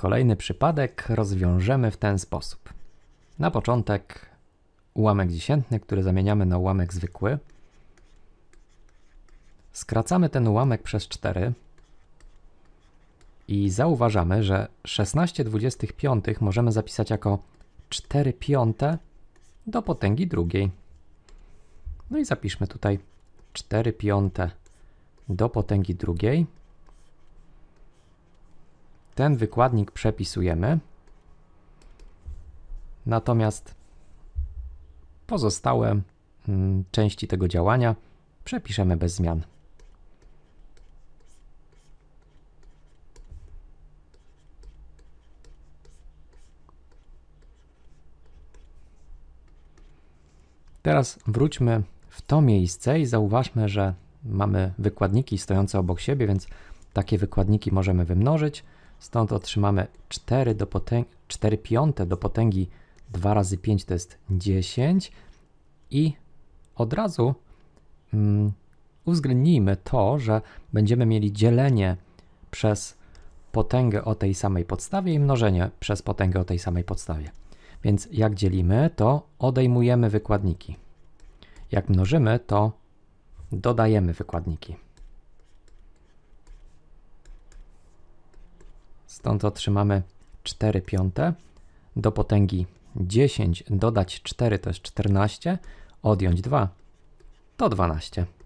Kolejny przypadek rozwiążemy w ten sposób. Na początek ułamek dziesiętny, który zamieniamy na ułamek zwykły. Skracamy ten ułamek przez 4 i zauważamy, że 16 25 możemy zapisać jako 4 piąte do potęgi drugiej. No i zapiszmy tutaj 4 piąte do potęgi drugiej ten wykładnik przepisujemy. Natomiast pozostałe mm, części tego działania przepiszemy bez zmian. Teraz wróćmy w to miejsce i zauważmy, że mamy wykładniki stojące obok siebie, więc takie wykładniki możemy wymnożyć. Stąd otrzymamy 4, do potęgi, 4 piąte do potęgi 2 razy 5 to jest 10 i od razu mm, uwzględnijmy to, że będziemy mieli dzielenie przez potęgę o tej samej podstawie i mnożenie przez potęgę o tej samej podstawie. Więc jak dzielimy, to odejmujemy wykładniki. Jak mnożymy, to dodajemy wykładniki. Stąd otrzymamy 4 piąte. Do potęgi 10 dodać 4 to jest 14, odjąć 2 to 12.